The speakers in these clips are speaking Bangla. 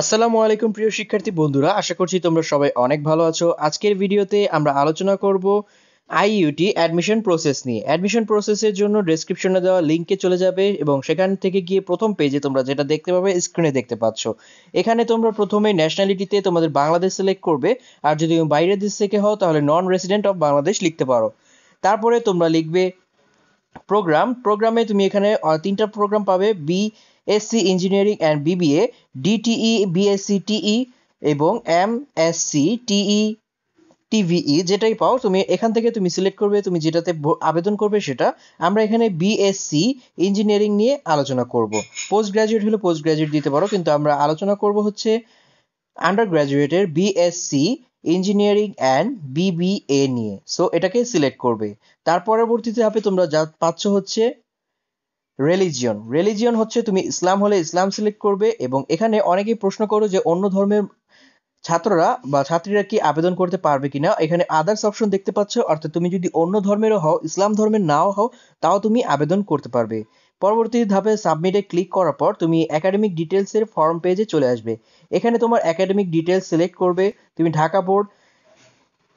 আসসালামু আলাইকুম প্রিয় শিক্ষার্থী বন্ধুরা আশা করছি তোমরা সবাই অনেক ভালো আছো আজকের ভিডিওতে আমরা আলোচনা করব আইইউটি অ্যাডমিশন প্রসেস নিয়ে অ্যাডমিশন প্রসেসের জন্য ডেসক্রিপশনে দেওয়া লিঙ্কে চলে যাবে এবং সেখান থেকে গিয়ে প্রথম পেজে তোমরা যেটা দেখতে পাবে স্ক্রিনে দেখতে পাচ্ছ এখানে তোমরা প্রথমে ন্যাশনালিটিতে তোমাদের বাংলাদেশ সিলেক্ট করবে আর যদি বাইরের দেশ থেকে হও তাহলে নন রেসিডেন্ট অফ বাংলাদেশ লিখতে পারো তারপরে তোমরা লিখবে প্রোগ্রাম প্রোগ্রামে তুমি এখানে তিনটা প্রোগ্রাম পাবে BSc engineering and BBA DTE BSc TE এবং M S C TE TVE যেটাই পাও তুমি এখান থেকে তুমি সিলেক্ট করবে তুমি যেটাতে আবেদন করবে সেটা আমরা এখানে বিএসসি ইঞ্জিনিয়ারিং নিয়ে আলোচনা করব পোস্ট গ্রাজুয়েট হলে পোস্ট গ্রাজুয়েট দিতে পারো কিন্তু আমরা আলোচনা করব হচ্ছে আন্ডার গ্রাজুয়েটের বিএসসি ইঞ্জিনিয়ারিং অ্যান্ড বিবিএ নিয়ে সো এটাকে সিলেক্ট করবে তার পরবর্তীতে হবে তোমরা যা পাচ্ছ হচ্ছে রিলিজিয়ন রিলিজিয়ন হচ্ছে তুমি ইসলাম হলে ইসলাম সিলেক্ট করবে এবং এখানে অনেকেই প্রশ্ন করো যে অন্য ধর্মের ছাত্ররা বা ছাত্রীরা কি আবেদন করতে পারবে কিনা এখানে আদার্স অপশন দেখতে পাচ্ছ অর্থাৎ তুমি যদি অন্য ধর্মেরও হও ইসলাম ধর্মের নাও হও তাও তুমি আবেদন করতে পারবে পরবর্তী ধাপে সাবমিটে ক্লিক করার পর তুমি একাডেমিক ডিটেলসের ফর্ম পেজে চলে আসবে এখানে তোমার একাডেমিক ডিটেলস সিলেক্ট করবে তুমি ঢাকা বোর্ড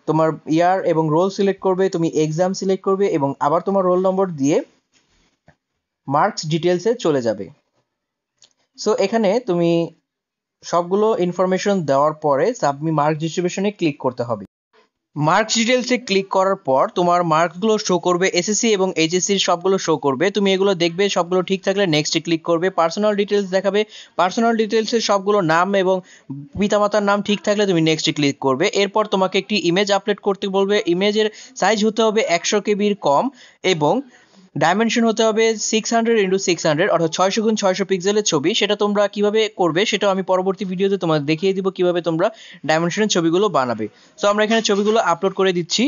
তোমার ইয়ার এবং রোল সিলেক্ট করবে তুমি এক্সাম সিলেক্ট করবে এবং আবার তোমার রোল নম্বর দিয়ে মার্কস ডিটেলসে চলে যাবে সো এখানে তুমি সবগুলো ইনফরমেশন দেওয়ার পরে সাবমি মার্ক ডিস্ট্রিবিউশনে ক্লিক করতে হবে মার্কস ডিটেলসে ক্লিক করার পর তোমার মার্কসগুলো শো করবে এসএসসি এবং এইচএসসির সবগুলো শো করবে তুমি এগুলো দেখবে সবগুলো ঠিক থাকলে নেক্সট ক্লিক করবে পার্সোনাল ডিটেলস দেখাবে পার্সোনাল ডিটেলসের সবগুলো নাম এবং পিতামাতার নাম ঠিক থাকলে তুমি নেক্সট ক্লিক করবে এরপর তোমাকে একটি ইমেজ আপলোড করতে বলবে ইমেজের সাইজ হতে হবে একশো কেবির কম এবং ডাইমেনশন হতে হবে six hundred into six hundred অর্থাৎ ছয়শো গুণ ছয়শো পিক্সেলের ছবি সেটা তোমরা কিভাবে করবে সেটা আমি পরবর্তী ভিডিওতে তোমাদের দেখিয়ে দিব কিভাবে তোমরা ডাইমেনশনের ছবিগুলো বানাবে সো আমরা এখানে ছবিগুলো আপলোড করে দিচ্ছি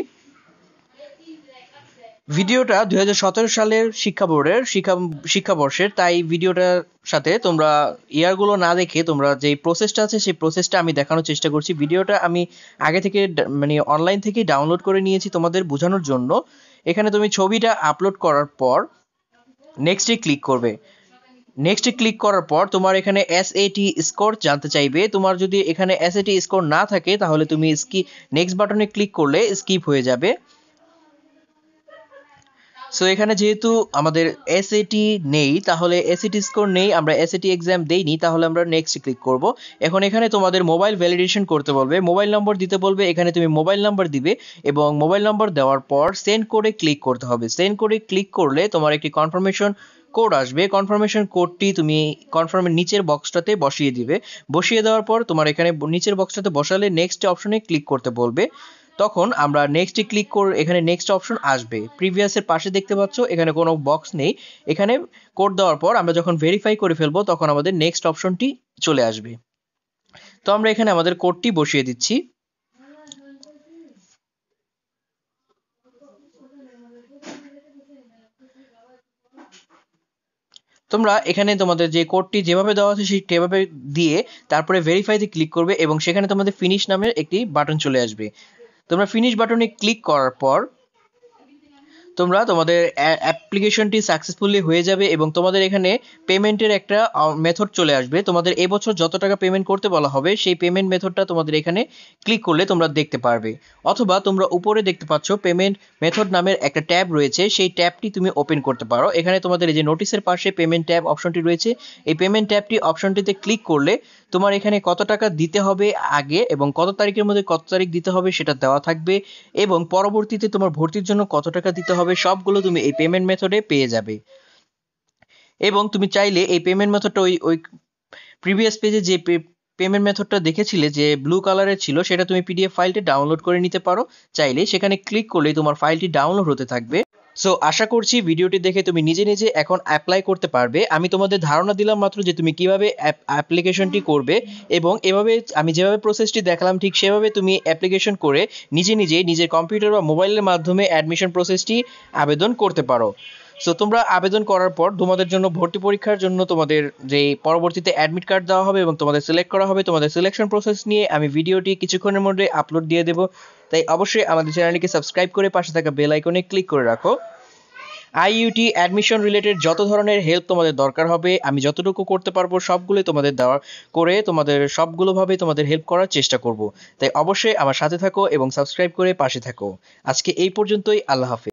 ভিডিওটা দুই সতেরো সালের শিক্ষা বোর্ডের শিক্ষা শিক্ষাবর্ষের তাই ভিডিওটার সাথে তোমরা ইয়ারগুলো না দেখে তোমরা যে প্রসেসটা আছে সেই প্রসেসটা আমি দেখানোর চেষ্টা করছি ভিডিওটা আমি আগে থেকে মানে অনলাইন থেকে ডাউনলোড করে নিয়েছি তোমাদের বোঝানোর জন্য এখানে তুমি ছবিটা আপলোড করার পর নেক্সটে ক্লিক করবে নেক্সটে ক্লিক করার পর তোমার এখানে এস এটি স্কোর জানতে চাইবে তোমার যদি এখানে এস এটি স্কোর না থাকে তাহলে তুমি স্কি নেক্সট বাটনে ক্লিক করলে স্কিপ হয়ে যাবে সো এখানে যেহেতু আমাদের এসএটি নেই তাহলে এসএটি স্কোর নেই আমরা এসএটি এক্সাম দেইনি তাহলে আমরা নেক্সট ক্লিক করব এখন এখানে তোমাদের মোবাইল ভ্যালিডেশন করতে বলবে মোবাইল নম্বর দিতে বলবে এখানে তুমি মোবাইল নাম্বার দিবে এবং মোবাইল নম্বর দেওয়ার পর সেন্ড করে ক্লিক করতে হবে সেন্ড করে ক্লিক করলে তোমার একটি কনফার্মেশন কোড আসবে কনফার্মেশন কোডটি তুমি কনফার্মের নিচের বক্সটাতে বসিয়ে দিবে বসিয়ে দেওয়ার পর তোমার এখানে নিচের বক্সটাতে বসালে নেক্সট অপশনে ক্লিক করতে বলবে তখন আমরা নেক্সটে ক্লিক করে এখানে নেক্সট অপশন আসবে প্রিভিয়াসের পাশে দেখতে পাচ্ছ এখানে কোনো বক্স নেই এখানে কোড দেওয়ার পর আমরা যখন ভেরিফাই করে ফেলবো তখন আমাদের নেক্সট অপশনটি চলে আসবে তো আমরা এখানে আমাদের কোডটি বসিয়ে দিচ্ছি তোমরা এখানে তোমাদের যে কোডটি যেভাবে দেওয়া আছে সেই সেভাবে দিয়ে তারপরে ভেরিফাইতে ক্লিক করবে এবং সেখানে তোমাদের ফিনিশ নামের একটি বাটন চলে আসবে তোমরা ফিনিশ বাটনে ক্লিক করার পর তোমরা তোমাদের অ্যাপ্লিকেশনটি সাকসেসফুলি হয়ে যাবে এবং তোমাদের এখানে পেমেন্টের একটা মেথড চলে আসবে তোমাদের এবছর যত টাকা পেমেন্ট করতে বলা হবে সেই পেমেন্ট মেথডটা তোমাদের এখানে ক্লিক করলে তোমরা দেখতে পারবে অথবা তোমরা উপরে দেখতে পাচ্ছ পেমেন্ট মেথড নামের একটা ট্যাব রয়েছে সেই ট্যাবটি তুমি ওপেন করতে পারো এখানে তোমাদের এই যে নোটিশের পাশে পেমেন্ট ট্যাব অপশনটি রয়েছে এই পেমেন্ট ট্যাবটি অপশনটিতে ক্লিক করলে তোমার এখানে কত টাকা দিতে হবে আগে এবং কত তারিখের মধ্যে কত তারিখ দিতে হবে সেটা দেওয়া থাকবে এবং পরবর্তীতে তোমার ভর্তির জন্য কত টাকা দিতে হবে সবগুলো তুমি এই পেমেন্ট মেথডে পেয়ে যাবে এবং তুমি চাইলে এই পেমেন্ট মেথডটা ওই ওই প্রিভিয়াস পেজে যে পেমেন্ট মেথডটা দেখেছিলে যে ব্লু কালারের ছিল সেটা তুমি পিডিএফ ফাইলটি ডাউনলোড করে নিতে পারো চাইলে সেখানে ক্লিক করলেই তোমার ফাইলটি ডাউনলোড হতে থাকবে সো আশা করছি ভিডিওটি দেখে তুমি নিজে নিজে এখন অ্যাপ্লাই করতে পারবে আমি তোমাদের ধারণা দিলাম মাত্র যে তুমি কিভাবে অ্যাপ্লিকেশনটি করবে এবং এভাবে আমি যেভাবে প্রসেসটি দেখালাম ঠিক সেভাবে তুমি অ্যাপ্লিকেশন করে নিজে নিজে নিজের কম্পিউটার বা মোবাইলের মাধ্যমে অ্যাডমিশন প্রসেসটি আবেদন করতে পারো সো তোমরা আবেদন করার পর তোমাদের জন্য ভর্তি পরীক্ষার জন্য তোমাদের যে পরবর্তীতে অ্যাডমিট কার্ড দেওয়া হবে এবং তোমাদের সিলেক্ট করা হবে তোমাদের সিলেকশন প্রসেস নিয়ে আমি ভিডিওটি কিছুক্ষণের মধ্যে আপলোড দিয়ে দেবো তাই অবশ্যই আমাদের চ্যানেলটিকে সাবস্ক্রাইব করে পাশে থাকা বেল আইকনে ক্লিক করে রাখো আইইউটি অ্যাডমিশন রিলেটেড যত ধরনের হেল্প তোমাদের দরকার হবে আমি যতটুকু করতে পারবো সবগুলোই তোমাদের দেওয়া করে তোমাদের সবগুলোভাবে তোমাদের হেল্প করার চেষ্টা করব তাই অবশ্যই আমার সাথে থাকো এবং সাবস্ক্রাইব করে পাশে থাকো আজকে এই পর্যন্তই আল্লাহ হাফিজ